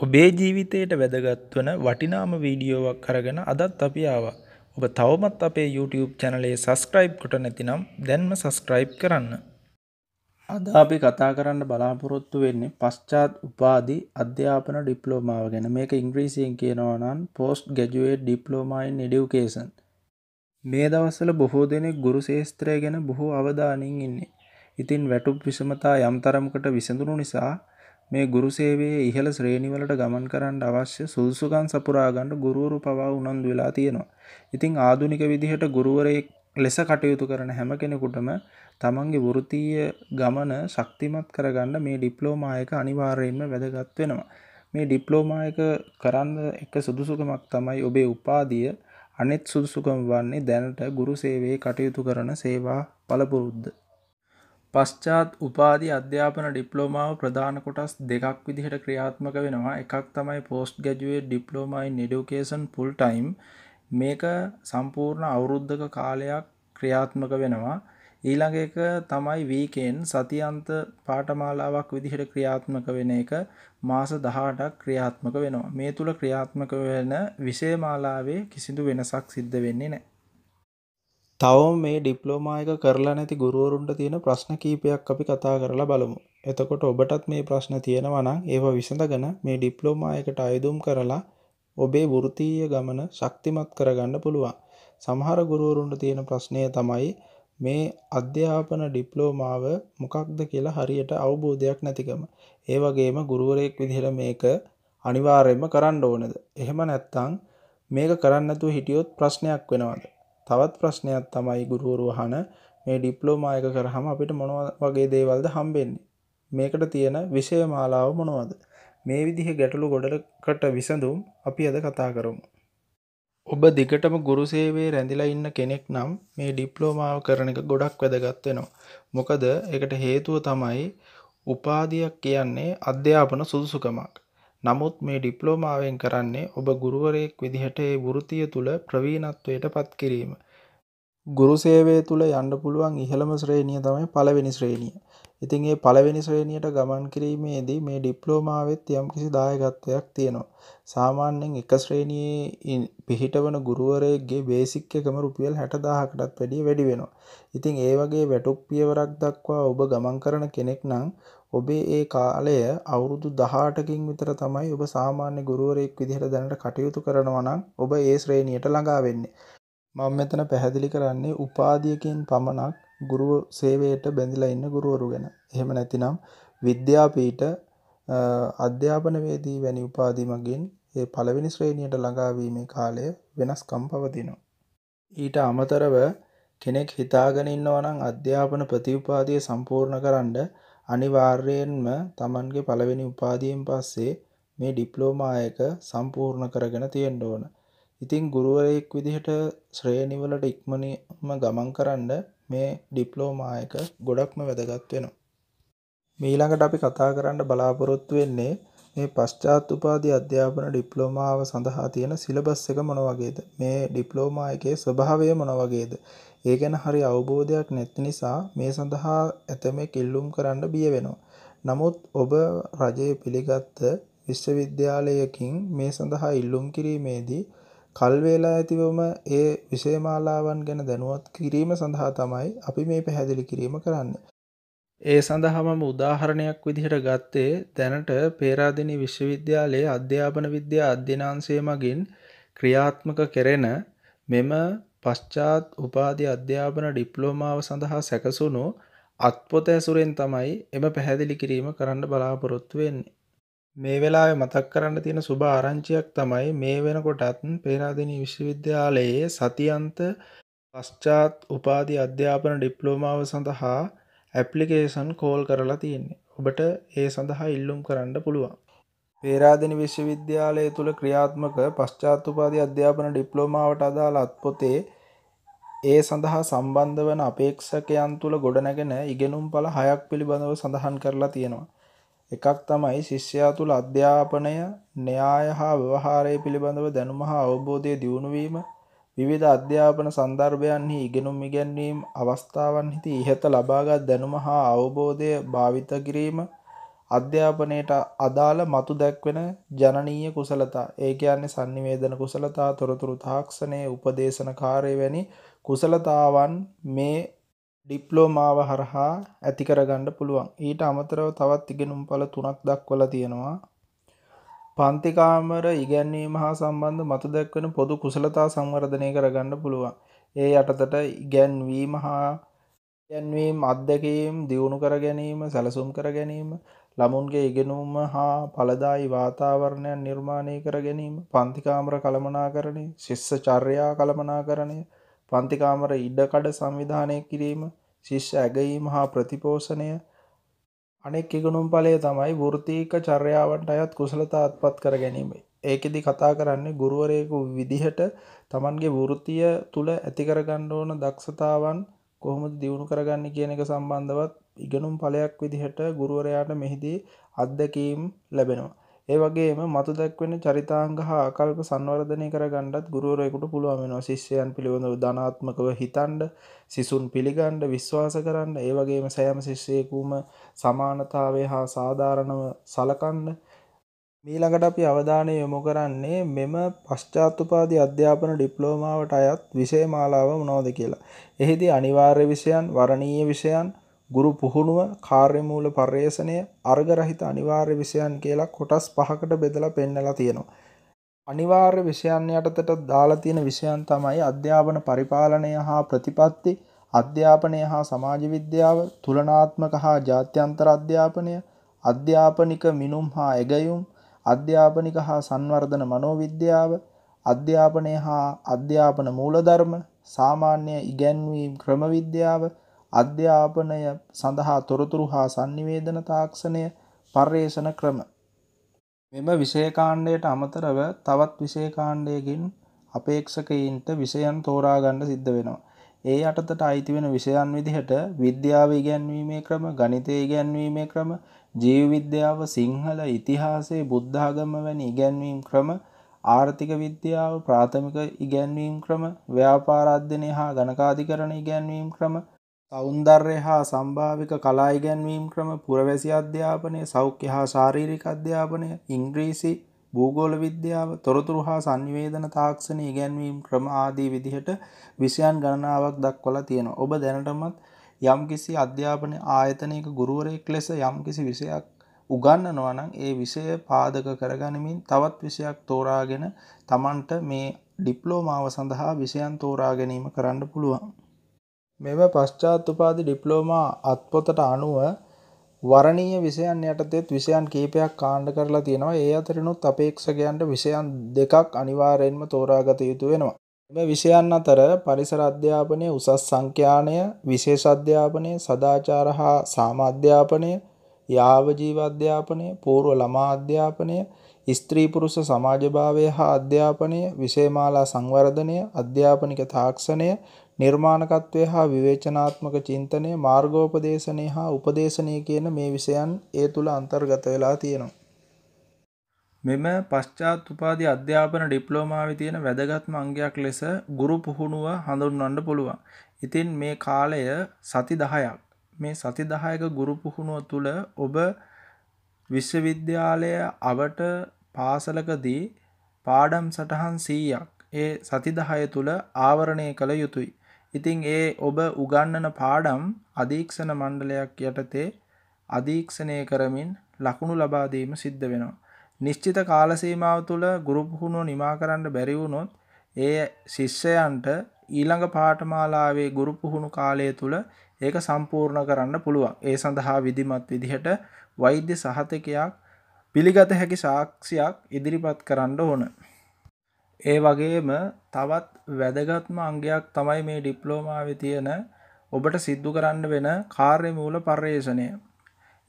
ඔබේ ජීවිතයට වැදගත් වන වටිනාම වීඩියෝවක් කරගෙන අදත් අපි ආවා. ඔබ තවමත් අපේ YouTube චැනලේ සස්ක්‍රයිබ් කොට නැතිනම් දැන්ම සස්ක්‍රයිබ් කරන්න. අද අපි කතා කරන්න බලාපොරොත්තු වෙන්නේ පශ්චාත් උපාදි අධ්‍යාපන ඩිප්ලෝමාව ගැන මේක ඉංග්‍රීසියෙන් කියනවා නම් post graduate diploma in education මේ දවස්වල බොහෝ දෙනෙක් ගුරු ශාස්ත්‍රය ගැන බොහෝ අවධානයෙන් ඉන්නේ. ඉතින් වැටුප් විෂමතා යම් තරමකට විසඳුණු නිසා මේ ගුරු සේවයේ ඉහළ ශ්‍රේණිවලට ගමන් කරන්න අවශ්‍ය සුදුසුකම් සපුරා ගන්න ගුරුවරු පවා උනන්දු වෙලා තියෙනවා. ඉතින් ආධුනික විදිහට ගුරුවරයෙක් ලෙස කටයුතු කරන හැම කෙනෙකුටම තමන්ගේ වෘත්තීය ගමන ශක්තිමත් කරගන්න මේ ඩිප්ලෝමා එක අනිවාර්යයෙන්ම වැදගත් වෙනවා. මේ ඩිප්ලෝමා එක කරන්න එක සුදුසුකමක් තමයි ඔබේ උපාධිය අනෙත් සුදුසුකම් වන්නේ දැනට ගුරු සේවයේ කටයුතු කරන සේවා පළපුරුද්ද. පශ්චාත් උපාධි අධ්‍යාපන ඩිප්ලෝමාව ප්‍රධාන කොටස් දෙකක් විදිහට ක්‍රියාත්මක වෙනවා එකක් තමයි පෝස්ට් ගැජුවේ ඩිප්ලෝමයින් ඩියුකේෂන් පුල් ටයිම් මේක සම්පූර්ණ අවුරුද්ධක කාලයක් ක්‍රියාත්මක වෙනවා ඊළඟ එක තමයි වීකෙන් සතියන්ත පාඨමාලාවක් විදිහට ක්‍රියාත්මක වෙන එක මාස 18ක් ක්‍රියාත්මක වෙනවා මේ තුල ක්‍රියාත්මක වෙන විෂයමාලාවේ කිසිදු වෙනසක් සිද්ධ වෙන්නේ නැහැ තවම මේ ඩිප්ලෝමා එක කරලා නැති ගුරුවරුන්ට තියෙන ප්‍රශ්න කීපයක් අපි කතා කරලා බලමු. එතකොට ඔබටත් මේ ප්‍රශ්න තියෙනවා නම් ඒව විසඳගෙන මේ ඩිප්ලෝමා එකට අයදුම් කරලා ඔබේ වෘත්තීය ගමන ශක්තිමත් කරගන්න පුළුවන්. සමහර ගුරුවරුන්ට තියෙන ප්‍රශ්නය තමයි මේ අධ්‍යාපන ඩිප්ලෝමාව මොකක්ද කියලා හරියට අවබෝධයක් නැතිකම. ඒ වගේම ගුරුවරයෙක් විදිහට මේක අනිවාර්යයෙන්ම කරන්න ඕනද? එහෙම නැත්නම් මේක කරන්න නැතුව හිටියොත් ප්‍රශ්නයක් වෙනවද? තවත් ප්‍රශ්නයක් තමයි ගුරුවරු අහන මේ ඩිප්ලෝමා එක කරාම අපිට මොන වගේ දේවල්ද හම්බෙන්නේ? මේකට තියෙන විෂය මාලාව මොනවද? මේ විදිහේ ගැටලු ගොඩකට විසඳුම් අපි අද කතා කරමු. ඔබ දිගටම ගුරු සේවයේ රැඳිලා ඉන්න කෙනෙක් නම් මේ ඩිප්ලෝමාව කරන එක ගොඩක් වැදගත් වෙනවා. මොකද ඒකට හේතුව තමයි උපාධියක් කියන්නේ අධ්‍යාපන සුදුසුකමක්. නමුත් මේ ඩිප්ලෝමාවෙන් කරන්නේ ඔබ ගුරුවරයෙක් විදිහට ඒ වෘතිය තුළ ප්‍රවීණත්වයට පත් කිරීම. ගුරු සේවය තුළ යන්න පුළුවන් ඉහළම ශ්‍රේණිය තමයි පළවෙනි ශ්‍රේණිය. ඉතින් ඒ පළවෙනි ශ්‍රේණියට ගමන් කිරීමේදී මේ ඩිප්ලෝමාවෙත් යම් කිසි දායකත්වයක් තියෙනවා. සාමාන්‍යයෙන් එක ශ්‍රේණියේ පිහිටවන ගුරුවරයෙක්ගේ බේසික් එකම රුපියල් 60000කටත් වැඩිය වැඩි වෙනවා. ඉතින් ඒ වගේ වැටුප් පියවරක් දක්වා ඔබ ගමන් කරන කෙනෙක් නම් ඔබේ ඒ කාලය අවුරුදු 18කින් විතර තමයි ඔබ සාමාන්‍ය ගුරුවරයෙක් විදිහට දැනට කටයුතු කරනවා නම් ඔබ ඒ ශ්‍රේණියට ළඟා වෙන්නේ. මම මෙතන පැහැදිලි කරන්නේ උපාධියකින් පමණක් ගුරුව සේවයට බැඳිලා ඉන්න ගුරුවරු ගැන. එහෙම නැතිනම් විද්‍යාපීඨ අධ්‍යාපනවේදී වැනි උපාධි මගින් ඒ පළවෙනි ශ්‍රේණියට ළඟාවීමේ කාලය වෙනස්කම් පවතිනවා. ඊට අමතරව කෙනෙක් හිතාගෙන ඉන්නවා නම් අධ්‍යාපන ප්‍රතිඋපාධිය සම්පූර්ණ කරන්න අනිවාර්යයෙන්ම තමන්ගේ පළවෙනි උපාධියෙන් පස්සේ මේ ඩිප්ලෝමා එක සම්පූර්ණ කරගෙන තියෙන්න ඕන. ඉතින් ගුරුවරයෙක් විදිහට ශ්‍රේණිවලට ඉක්මනින්ම ගමන් කරන්න මේ ඩිප්ලෝමා එක ගොඩක්ම වැදගත් වෙනවා. ඊළඟට අපි කතා කරන්න බලාපොරොත්තු වෙන්නේ මේ පශ්චාත් උපාධි අධ්‍යාපන ඩිප්ලෝමාව සඳහා තියෙන සිලබස් එක මොන වගේද? මේ ඩිප්ලෝමා එකේ ස්වභාවය මොන වගේද? ඒ ගැන හරි අවබෝධයක් නැති නිසා මේ සඳහා ඇතමෙක් ඉල්ලුම් කරන්න බිය වෙනවා. නමුත් ඔබ රජය පිළිගත් විශ්වවිද්‍යාලයකින් මේ සඳහා ඉල්ලුම් කිරීමේදී කල් වේලා ඇතිවම ඒ විෂයමාලාවන් ගැන දැනුවත් කිරීම සඳහා තමයි අපි මේ පැහැදිලි කිරීම කරන්නේ. ඒ සඳහාම උදාහරණයක් විදිහට ගත්තේ දැනට පේරාදෙනි විශ්වවිද්‍යාලයේ අධ්‍යාපන විද්‍යා අධ්‍යනාංශය මගින් ක්‍රියාත්මක කෙරෙන මෙම පශ්චාත් උපාධි අධ්‍යාපන ඩිප්ලෝමාව සඳහා සැකසුණු අත්පොත ඇසුරෙන් තමයි එම පැහැදිලි කිරීම කරන්න බලාපොරොත්තු වෙන්නේ. මේ වෙලාවේ මතක් කරන්න තියෙන සුබ ආරංචියක් තමයි මේ වෙනකොටත් පේරාදෙණිය විශ්වවිද්‍යාලයේ සතියන්ත පශ්චාත් උපාධි අධ්‍යාපන ඩිප්ලෝමාව සඳහා ඇප්ලිකේෂන් කෝල් කරලා තියෙන්නේ. ඔබට ඒ සඳහා ඉල්ලුම් කරන්න පුළුවන්. පේරාදෙණි විශ්වවිද්‍යාලය තුළ ක්‍රියාත්මක පශ්චාත්තුපාදී අධ්‍යාපන ඩිප්ලෝමාවට අදාළ අත්පොතේ ඒ සඳහා සම්බන්ධ වන අපේක්ෂකයන් තුළ ගොඩනැගෙන ඉගෙනුම් පල හයක් පිළිබඳව සඳහන් කරලා තියෙනවා. එකක් තමයි ශිෂ්‍යයා තුළ අධ්‍යාපනය න්‍යාය හා ව්‍යවහාරය පිළිබඳව දැනුම හා අවබෝධය දියුණුවීම විවිධ අධ්‍යාපන සන්දර්භයන්හි ඉගෙනුම් ඉගැන්වීම් අවස්ථාවන් හිති ඉහත ලබාගත් දැනුම හා අවබෝධය භාවිත කිරීම අධ්‍යාපනයට අදාළ මතු දැක්වෙන ජනනීය කුසලතා ඒ කියන්නේ sannivedana කුසලතා තොරතුරු තාක්ෂණයේ උපදේශන කාර්ය වැනි කුසලතාවන් මේ ඩිප්ලෝමාව හරහා ඇති කරගන්න පුළුවන්. ඊට අමතරව තවත් ඉගෙනුම්ඵල තුනක් දක්වලා තියෙනවා. පන්ති කාමර ඉගැන්වීම හා සම්බන්ධ මතු දක්වන පොදු කුසලතා සංවර්ධනය කරගන්න පුළුවන්. ඒ යටතට ඉගැන්වීම හා ඉගැන්වීම් අත්දැකීම් දියුණු කර ගැනීම, සැලසුම් කර ගැනීම, ළමුන්ගේ ඉගෙනුම හා පලදායි වාතාවරණයන් නිර්මාණය කර ගැනීම පන්තිකාමර කළමනාකරණය ශිෂ්ෂචර්යා කළමනාකරණය පන්තිකාමර ඉඩකඩ සංවිධානය කිරීම ශිෂ්‍ය ඇගීම හා ප්‍රතිපෝෂණය අනෙක් ඉගුණුම් පලය තමයි වෘතීක චර්යාවට අයත් කුසලතා අත්පත් කර ගැනීම. ඒකෙදි කතා කරන්නේ ගුරුවරයකු විදිහට තමන්ගේ වෘතිය තුළ ඇතිකරගණ්ඩ ඕන දක්ෂතාවන් කොහොමද දියුණු කරගන්න කියන එක සම්බන්ධවත් ඉගෙනුම් ඵලයක් විදිහට ගුරුවරයාට මෙහිදී අත්දැකීම් ලැබෙනවා. ඒ වගේම මතු දක්වන චරිතාංග හා ආකල්ප සංවර්ධනය කර ගණ්ඩත් ගුරුවරයකුට පුළුවන් වෙනවා ශිෂ්‍යයන් පිළිබඳව ධනාත්මකව හිතන්ඩ සිසුන් පිළිගණ්ඩ විශ්වාස කරන්න ඒ වගේම සෑම ශිෂ්‍යයකුම සමානතාවේ හා සාධාරණව සලකන්න මීළඟට අපි අවධානය යොමු කරන්නේ මෙම පශ්චාත්තුපාදි අධ්‍යාපන ඩිප්ලෝමාවට අයත් විෂය මාලාව මොනෝද කියලා. එහිදී අනිවාර්ය විෂයන් වරණීය විෂයන් ගුරු පුහුණුව කාර්යමූල පර්යේෂණය අර්ග රහිත අනිවාර්ය විෂයන් කියලා කොටස් පහකට බෙදලා පෙන්නලා තියෙනවා. අනිවාර්ය විෂයන් යටතට දාලා තියෙන විෂයන් තමයි අධ්‍යාපන පරිපාලනය හා ප්‍රතිපත්ති අධ්‍යාපනය හා සමාජ විද්‍යාව තුලනාත්මක හා ජාත්‍යන්තර අධ්‍යාපනය අධ්‍යාපනික මිනුම් හා එගයුම් අධ්‍යාපනික හා සංවර්ධන මනෝවිද්‍යාව අධ්‍යාපනය හා අධ්‍යාපන මූලධර්ම සාමාන්‍ය ඉගැන්වීම් ක්‍රමවිද්‍යාව අධ්‍යාපනය සඳහා තොරතුරු හා sannivedana තාක්ෂණය පර්යේෂණ ක්‍රම මෙම විෂයකාණ්ඩයට අමතරව තවත් විෂයකාණ්ඩයකින් අපේක්ෂකයින්ට විෂයන් තෝරා ගන්න සිද්ධ වෙනවා. ඒ යටතට අයිති වෙන විෂයන් විදිහට විද්‍යාව ඉගැන්වීමේ ක්‍රම, ගණිතය ඉගැන්වීමේ ක්‍රම, ජීව විද්‍යාව, සිංහල, ඉතිහාසය, බුද්ධාගම වැනි ඉගැන්වීම් ක්‍රම, ආර්ථික විද්‍යාව, ප්‍රාථමික ඉගැන්වීම් ක්‍රම, ව්‍යාපාර අධ්‍යයනය හා ගණකාධිකරණ ඉගැන්වීම් ක්‍රම සෞන්දර්ය හා සම්භාවික කලායිගැන්වීම් ක්‍රම පුරවැසි අධ්‍යාපනය සෞඛ්‍ය හා ශාරීරික අධ්‍යාපනය ඉංග්‍රීසි භූගෝල විද්‍යාව තොරතුරු හා සංවේදන තාක්ෂණ ඉගැන්වීම් ක්‍රම ආදී විදිහට විෂයන් ගණනාවක් දක්වලා තියෙනවා. ඔබ දැනටමත් යම්කිසි අධ්‍යාපන ආයතනයක ගුරුවරයෙක් ලෙස යම්කිසි විෂයක් උගන්වනවා නම් ඒ විෂය පාදක කරගනිමින් තවත් විෂයක් තෝරාගෙන Tamanට මේ ඩිප්ලෝමාව සඳහා විෂයන් තෝරා ගැනීම කරන්න පුළුවන්. මෙම පශ්චාත් උපාධි ඩිප්ලෝමා අත්පොතට අනුව වරණීය විෂයන් යටතේත් විෂයන් කීපයක් කාණ්ඩ කරලා තියෙනවා. ඒ අතරිනුත් අපේක්ෂකයන්ට විෂයන් දෙකක් අනිවාර්යයෙන්ම තෝරාගත යුතු වෙනවා. මේ විෂයන් අතර පරිසර අධ්‍යාපනය උසස් සංඛ්‍යානය විශේෂ අධ්‍යාපනය සදාචාර හා සාම අධ්‍යාපනය යාව ජීව අධ්‍යාපනය පූර්ව ළමා අධ්‍යාපනය ස්ත්‍රී පුරුෂ සමාජභාවය හා අධ්‍යාපනය විෂයමාලා සංවර්ධනය අධ්‍යාපනික තාක්ෂණය නිර්මාණකත්වය හා විවේචනාත්මක චින්තනය මාර්ගෝපදේශනය හා උපදේශනය කියන මේ විෂයන් ඒ තුළ අන්තර්ගත වෙලා තියෙනවා. මෙම පශ්චාත් උපාධි අධ්‍යාපන ඩිප්ලෝමාවේ තියෙන වැදගත්ම අංගයක් ලෙස ගුරු පුහුණුව හඳුන්වන්න පුළුවන්. ඉතින් මේ කාලය සති 10ක්. මේ සති 10ක ගුරු පුහුණුව තුළ ඔබ විශ්වවිද්‍යාලය අවට පාසලකදී පාඩම් සටහන් 100ක් ඒ සති 10 තුළ ආවරණය කළ යුතුය. ඉතින් ඒ ඔබ උගන්නන පාඩම් අධීක්ෂණ මණ්ඩලයක් යටතේ අධීක්ෂණය කරමින් ලකුණු ලබා දීම සිද්ධ වෙනවා. නිශ්චිත කාල සීමාව තුළ ගුරු පුහුණුව නිමා කරන්න බැරි වුණොත් ඒ ශිෂ්‍යයන්ට ඊළඟ පාඨමාලාවේ ගුරු පුහුණු කාලය තුළ ඒක සම්පූර්ණ කරන්න පුළුවන්. ඒ සඳහා විධිමත් විදිහට වෛද්‍ය සහතිකයක් පිළිගත හැකි සාක්ෂියක් ඉදිරිපත් කරන්න ඕන. ඒ වගේම තවත් වැදගත්ම අංගයක් තමයි මේ ඩිප්ලෝමාවේ තියෙන ඔබට සිද්ධ කරන්න වෙන කාර්යමූල පර්යේෂණය.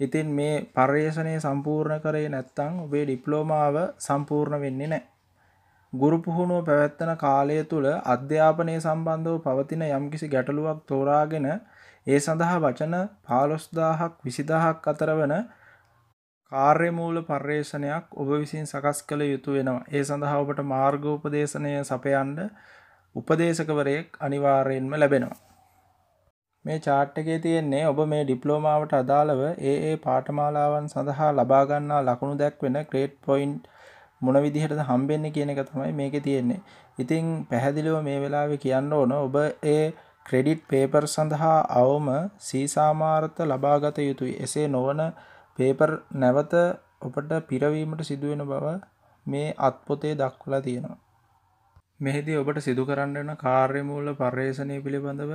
ඉතින් මේ පර්යේෂණය සම්පූර්ණ කරේ නැත්නම් ඔබේ ඩිප්ලෝමාව සම්පූර්ණ වෙන්නේ නැහැ. ගුරු පුහුණුව පැවැත්වෙන කාලය තුල අධ්‍යාපනය සම්බන්ධව පවතින යම්කිසි ගැටලුවක් තෝරාගෙන ඒ සඳහා වචන 15000ක් 20000ක් අතර වන කාර්යමූල පර්යේෂණයක් ඔබ විසින් සකස් කළ යුතු වෙනවා. ඒ සඳහා ඔබට මාර්ගෝපදේශනය සපයන්න උපදේශකවරයෙක් අනිවාර්යෙන්ම ලැබෙනවා. මේ chart එකේ තියෙන්නේ ඔබ මේ ඩිප්ලෝමාවට අදාළව ඒ ඒ පාඨමාලාවන් සඳහා ලබා ගන්නා ලකුණු දක්වන grade point මොන විදිහටද හම්බෙන්නේ කියන එක තමයි මේකේ තියෙන්නේ. ඉතින් පැහැදිලිව මේ වෙලාවේ කියන්න ඕන ඔබ ඒ ක්‍රෙඩිට් පේපර් සඳහා අවම සීසාමාර්ථ ලබාගත යුතුයි. එසේ නොවන පේපර් නැවත ඔබට පිරවීමට සිදුවෙන බව මේ අත්පොතේ දක්වලා තියෙනවා. මෙහිදී ඔබට සිදු කරන්න වෙන කාර්යමූල පර්යේෂණය පිළිබඳව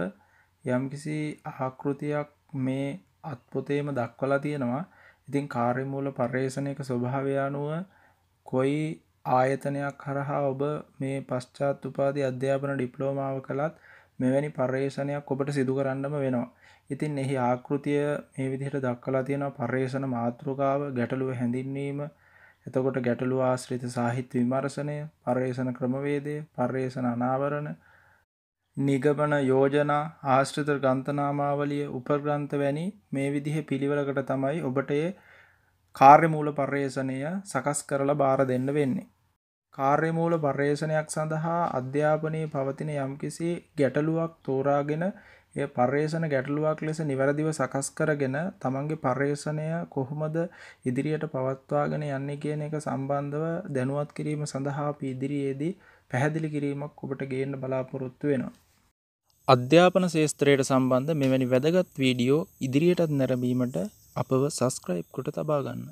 යම්කිසි ආකෘතියක් මේ අත්පොතේම දක්වලා තියෙනවා. ඉතින් කාර්යමූල පර්යේෂණයක ස්වභාවය අනුව කොයි ආයතනයක් හරහා ඔබ මේ පශ්චාත් උපාධි අධ්‍යාපන ඩිප්ලෝමාව කළත් මෙවැනි පර්යේෂණයක් ඔබට සිදු කරන්නම වෙනවා. ඉතින් එහි ආකෘතිය මේ විදිහට දක්වලා තියෙනවා පර්යේෂණ මාතෘකාව ගැටලුව හැඳින්වීම එතකොට ගැටලුව ආශ්‍රිත සාහිත්‍ය විමර්ශනය පර්යේෂණ ක්‍රමවේදය පර්යේෂණ අනාවරණ නිගමන යෝජනා ආශ්‍රිත ග්‍රන්ථනාමාවලිය උපග්‍රන්ථ වැනි මේ විදිහේ පිළිවෙලකට තමයි ඔබට ඒ කාර්යමූල පර්යේෂණය සකස් කරලා බාර දෙන්න වෙන්නේ කාර්යමූල පර්යේෂණයක් සඳහා අධ්‍යාපනයේ පවතින යම්කිසි ගැටලුවක් තෝරාගෙන එය පර්යේෂණ ගැටලුවක් ලෙස නිවැරදිව සකස් කරගෙන තමන්ගේ පර්යේෂණය කොහොමද ඉදිරියට පවත්වාගෙන යන්නේ කියන එක සම්බන්ධව දැනුවත් කිරීම සඳහා අපි ඉදිරියේදී පැහැදිලි කිරීමක් ඔබට ගේන්න බලාපොරොත්තු වෙනවා. අධ්‍යාපන ශේස්ත්‍රයට සම්බන්ධ මෙවැනි වැදගත් වීඩියෝ ඉදිරියටත් නැරඹීමට අපව සස්ක්‍රයිබ් කොට තබා ගන්න.